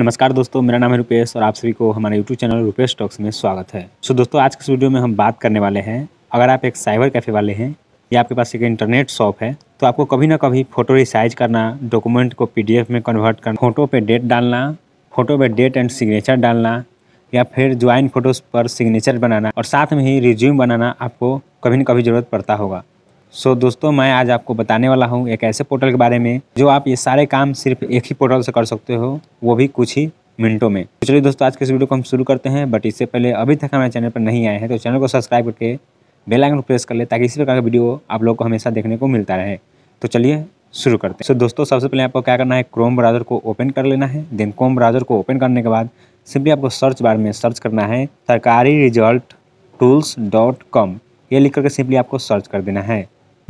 नमस्कार दोस्तों मेरा नाम है रुपेश और आप सभी को हमारे यूट्यूब चैनल रुपेश टॉक्स में स्वागत है सो so, दोस्तों आज के वीडियो में हम बात करने वाले हैं अगर आप एक साइबर कैफ़े वाले हैं या आपके पास एक इंटरनेट शॉप है तो आपको कभी ना कभी फ़ोटो रिसाइज करना डॉक्यूमेंट को पी में कन्वर्ट करना फ़ोटो पे डेट डालना फ़ोटो पे डेट एंड सिग्नेचर डालना या फिर ज्वाइन फ़ोटोज़ पर सिग्नेचर बनाना और साथ में ही रिज्यूम बनाना आपको कभी ना कभी ज़रूरत पड़ता होगा सो so, दोस्तों मैं आज आपको बताने वाला हूँ एक ऐसे पोर्टल के बारे में जो आप ये सारे काम सिर्फ एक ही पोर्टल से कर सकते हो वो भी कुछ ही मिनटों में तो चलिए दोस्तों आज के इस वीडियो को हम शुरू करते हैं बट इससे पहले अभी तक हमारे चैनल पर नहीं आए हैं तो चैनल को सब्सक्राइब करके बेल आइकन को प्रेस कर ले ताकि इसी प्रकार का वीडियो आप लोग को हमेशा देखने को मिलता रहे तो चलिए शुरू करते हैं सो so, दोस्तों सबसे पहले आपको क्या करना है क्रोम ब्राउज़र को ओपन कर लेना है देन क्रोम ब्राउज़र को ओपन करने के बाद सिंपली आपको सर्च बार में सर्च करना है सरकारी रिजल्ट टूल्स डॉट कॉम ये लिख करके सिंपली आपको सर्च कर देना है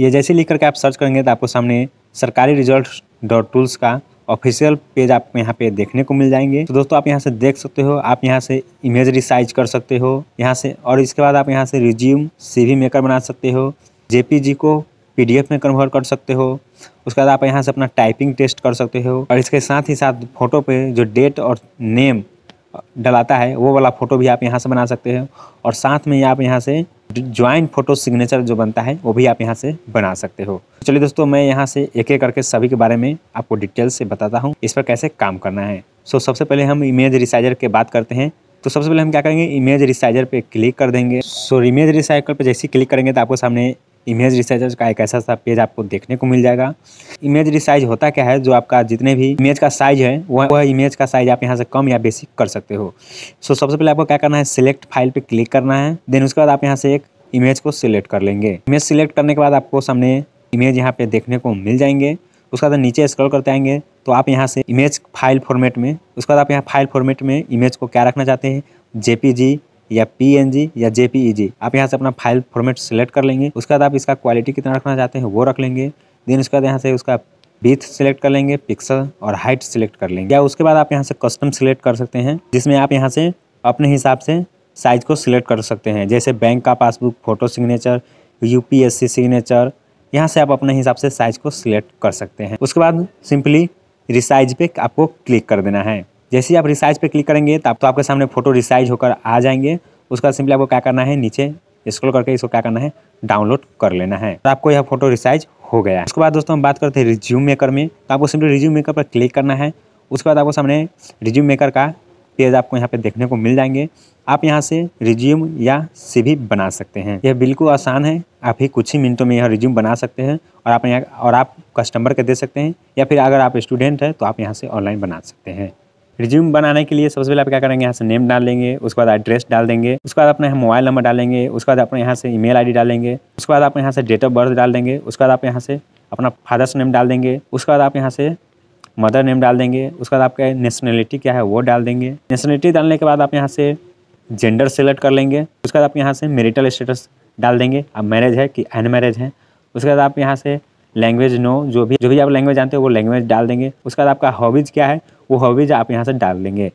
ये जैसे लिख करके आप सर्च करेंगे तो आपको सामने सरकारी रिजल्ट डॉट टूल्स का ऑफिशियल पेज आप यहाँ पे देखने को मिल जाएंगे तो दोस्तों आप यहाँ से देख सकते हो आप यहाँ से इमेज रिसाइज कर सकते हो यहाँ से और इसके बाद आप यहाँ से रिज्यूम सी मेकर बना सकते हो जे को पी में कन्वर्ट कर सकते हो उसके बाद आप यहाँ से अपना टाइपिंग टेस्ट कर सकते हो और इसके साथ ही साथ फोटो पे जो डेट और नेम डलाता है वो वाला फ़ोटो भी आप यहाँ से बना सकते हो और साथ में आप यहाँ से ज्वाइंट फोटो सिग्नेचर जो बनता है वो भी आप यहाँ से बना सकते हो चलिए दोस्तों मैं यहाँ से एक एक करके सभी के बारे में आपको डिटेल से बताता हूँ इस पर कैसे काम करना है सो so, सबसे पहले हम इमेज रिसाइजर के बात करते हैं तो सबसे पहले हम क्या करेंगे इमेज रिसाइजर पे क्लिक कर देंगे सो so, इमेज रिसाइजर पे जैसे ही क्लिक करेंगे तो आपको सामने इमेज रिसाइजर का एक ऐसा सा पेज आपको देखने को मिल जाएगा इमेज रिसाइज होता क्या है जो आपका जितने भी इमेज का साइज है वह वह इमेज का साइज आप यहाँ से कम या बेसिक कर सकते हो सो सबसे पहले आपको क्या करना है सिलेक्ट फाइल पर क्लिक करना है देन उसके बाद आप यहाँ से एक इमेज को सिलेक्ट कर लेंगे इमेज सिलेक्ट करने के बाद आपको सामने इमेज यहाँ पे देखने को मिल जाएंगे उसके बाद नीचे स्क्रॉल करते आएंगे तो आप यहाँ से इमेज फाइल फॉर्मेट में उसके बाद आप यहाँ फाइल फॉर्मेट में इमेज को क्या रखना चाहते हैं जेपीजी या पी या जेपीईजी e आप यहाँ से अपना फाइल फॉर्मेट सेलेक्ट कर लेंगे उसके बाद आप इसका क्वालिटी कितना रखना चाहते हैं वो रख लेंगे देन उसके बाद यहाँ से उसका बीथ सिलेक्ट कर लेंगे पिक्सल और हाइट सिलेक्ट कर लेंगे या उसके बाद आप यहाँ से कस्टम सिलेक्ट कर सकते हैं जिसमें आप यहाँ से अपने हिसाब से साइज को सिलेक्ट कर सकते हैं जैसे बैंक का पासबुक फोटो सिग्नेचर यू सिग्नेचर यहाँ से आप अपने हिसाब से साइज को सिलेक्ट कर सकते हैं उसके बाद सिंपली रिसाइज पे आपको क्लिक कर देना है जैसे ही आप रिसाइज पर क्लिक करेंगे तब तो आपके सामने फोटो रिसाइज होकर आ जाएंगे उसका सिंपली आपको क्या करना है नीचे स्क्रॉल करके इसको क्या करना है डाउनलोड कर लेना है तो आपको यह फोटो रिसाइज हो गया उसके बाद दोस्तों हम बात करते हैं रिज्यूम मेकर में तो आपको सिंपली रिज्यूम मेकर पर क्लिक करना है उसके बाद आपको सामने रिज्यूम मेकर का पेज आपको यहाँ पे देखने को मिल जाएंगे आप यहाँ से रिज्यूम या सी बना सकते हैं यह बिल्कुल आसान है आप ही कुछ ही मिनटों में यह रिज्यूम बना सकते हैं और आप यहाँ और आप कस्टमर के दे सकते हैं या फिर अगर आप स्टूडेंट हैं तो आप यहाँ से ऑनलाइन बना सकते हैं रिज्यूम बनाने के लिए सबसे पहले आप क्या करेंगे यहाँ से नेम डाल देंगे उसके बाद एड्रेस डाल देंगे उसके बाद अपने यहाँ मोबाइल नंबर डालेंगे उसके बाद अपने यहाँ से ईमेल आईडी डालेंगे उसके बाद आप यहाँ से डेट ऑफ बर्थ डाल देंगे उसके बाद आप यहाँ से अपना फादर्स नेम डाल देंगे उसके बाद आप यहाँ से मदर नेम डाल देंगे उसके बाद आपका नेशनलिटी क्या है वो डाल देंगे नेशनलिटी डालने के बाद आप यहाँ से जेंडर सेलेक्ट कर लेंगे उसके बाद आप यहाँ से मेरिटल स्टेटस डाल देंगे अब मैरिज है कि अनमैरिज है उसके बाद आप यहाँ से लैंग्वेज नो जो भी जो भी आप लैंग्वेज जानते हो वो लैंग्वेज डाल देंगे उसके बाद आपका हॉबीज़ क्या है वो हॉबीज़ आप यहाँ से डाल देंगे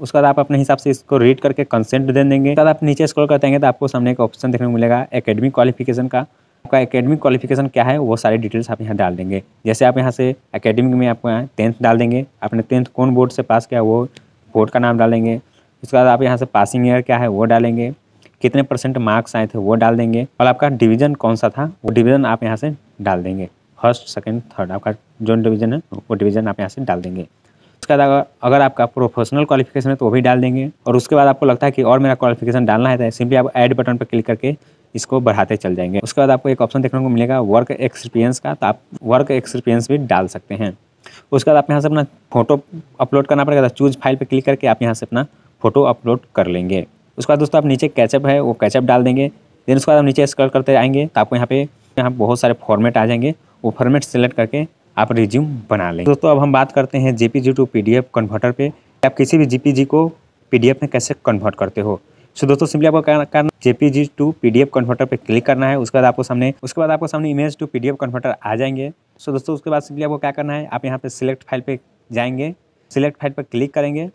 उसके बाद आप अपने हिसाब से इसको रीड करके कंसेंट दे देंगे बाद आप नीचे स्क्रॉल करते हैं तो आपको सामने एक ऑप्शन देखने को मिलेगा एकेडमिक क्वालिफिकेशन का आपका एकेडमिक क्वालिफिकेशन क्या है वो सारी डिटेल्स आप यहाँ डाल देंगे जैसे आप यहाँ से एकेडमिक में आप यहाँ टेंथ डाल देंगे आपने टेंथ कौन बोर्ड से पास किया वो बोर्ड का नाम डालेंगे उसके बाद आप यहाँ से पासिंग ईयर क्या है वो डालेंगे कितने परसेंट मार्क्स आए थे वो डाल देंगे और आपका डिवीज़न कौन सा था वो डिवीज़न आप यहाँ से डाल देंगे फर्स्ट सेकंड थर्ड आपका जो डिवीज़न है वो डिवीज़न आप यहाँ से डाल देंगे उसके बाद अगर आपका प्रोफेशनल क्वालिफिकेशन है तो वो भी डाल देंगे और उसके बाद आपको लगता है कि और मेरा क्वालिफिकेशन डालना है तो सिंपली आप ऐड बटन पर क्लिक करके इसको बढ़ाते चल जाएंगे उसके बाद आपको एक ऑप्शन देखने को मिलेगा वर्क एक्सपीरियंस का तो आप वर्क एक्सपीरियंस भी डाल सकते हैं उसके बाद आप यहाँ से अपना फोटो अपलोड करना पड़ेगा तो चूज फाइल पर क्लिक करके आप यहाँ से अपना फोटो अपलोड कर लेंगे उसके बाद दोस्तों आप नीचे कैचअप है वो कैचअप डाल देंगे देन उसके बाद आप नीचे स्क्रॉल करते आएंगे तो आपको यहाँ पे यहाँ बहुत सारे फॉर्मेट आ जाएंगे वो फॉर्मेट सेलेक्ट करके आप रिज्यूम बना लें दोस्तों अब हम बात करते हैं जे टू पी कन्वर्टर पे आप किसी भी जी को पी में कैसे कन्वर्ट करते हो सो दोस्तों सिंपली आपको करना जी टू एफ कन्वर्टर पे क्लिक करना है उसके बाद आपको सामने उसके बाद आपको सामने इमेज टू एफ कन्वर्टर आ जाएंगे सो दोस्तों उसके बाद सिंपली आपको क्या करना है आप यहाँ पे सिलेक्ट फाइल पे जाएंगे सिलेक्ट फाइल पर क्लिक करेंगे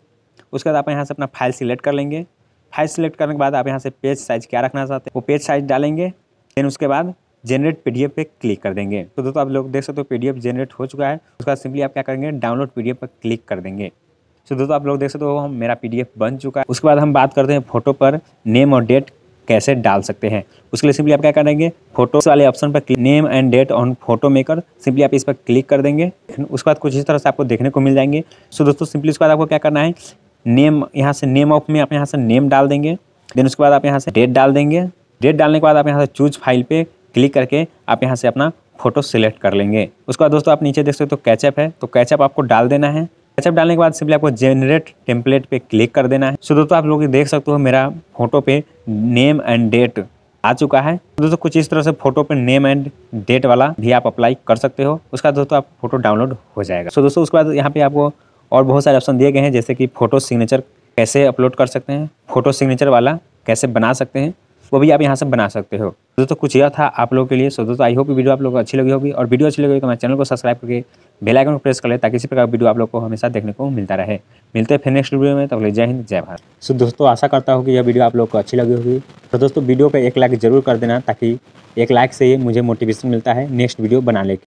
उसके बाद आप यहाँ से अपना फाइल सिलेक्ट कर लेंगे फाइल सिलेक्ट करने के बाद आप यहाँ से पेज साइज क्या रखना चाहते हैं वो पेज साइज डालेंगे देन उसके बाद जनरेट पीडीएफ पे क्लिक कर देंगे तो दोस्तों आप लोग देख सकते हो पीडीएफ जनरेट हो चुका है उसके बाद सिंपली आप क्या करेंगे डाउनलोड पीडीएफ पर क्लिक कर देंगे सो दोस्तों आप लोग देख सकते हो हम मेरा पीडीएफ बन चुका है उसके बाद हम बात करते हैं फोटो पर नेम और डेट कैसे डाल सकते हैं उसके लिए सिंपली आप क्या करेंगे फोटो वाले ऑप्शन पर click name and date on photo maker simply आप इस पर क्लिक कर देंगे उसके बाद कुछ इस तरह से आपको देखने को मिल जाएंगे सो दोस्तों सिंपली उसके बाद आपको क्या करना है नेम यहाँ से नेम ऑफ में आप यहाँ से नेम डाल देंगे देन उसके बाद आप यहाँ से डेट डाल देंगे डेट डालने के बाद आप यहाँ से चूज फाइल पे क्लिक करके आप यहाँ से अपना फोटो सिलेक्ट कर लेंगे उसके बाद दोस्तों आप नीचे देख सकते हो तो कैचअप है तो कैचअप आपको डाल देना है कैचअप डालने के बाद सिंपली आपको जेनरेट टेम्पलेट पे क्लिक कर देना है सो दोस्तों आप लोग देख सकते हो मेरा फोटो पे नेम एंड डेट आ चुका है दोस्तों कुछ इस तरह से फोटो पे नेम एंड डेट वाला भी आप अप्लाई कर सकते हो उसका दोस्तों आप फोटो डाउनलोड हो जाएगा सो दोस्तों उसके बाद यहाँ पे आपको और बहुत सारे ऑप्शन दिए गए हैं जैसे कि फोटो सिग्नेचर कैसे अपलोड कर सकते हैं फोटो सिग्नेचर वाला कैसे बना सकते हैं वो भी आप यहाँ से बना सकते हो तो दोस्तों कुछ यह था आप लोगों के लिए सो दोस्तों आई होप वीडियो आप लोगों को अच्छी लगी होगी और वीडियो अच्छी लगी होगी तो मैं चैनल को सब्सक्राइब करके बेल आइकन को प्रेस कर ले ताकि इसी प्रकार वीडियो आप लोग को हमेशा देखने को मिलता रहे मिलते हैं फिर नेक्स्ट वीडियो में तब तो जय हिंद जय भारत सो दोस्तों आशा करता हूँ कि यह वीडियो आप लोग को अच्छी लगी होगी तो दोस्तों वीडियो पर एक लाइक जरूर कर देना ताकि एक लाइक से ही मुझे मोटिवेशन मिलता है नेक्स्ट वीडियो बनाने के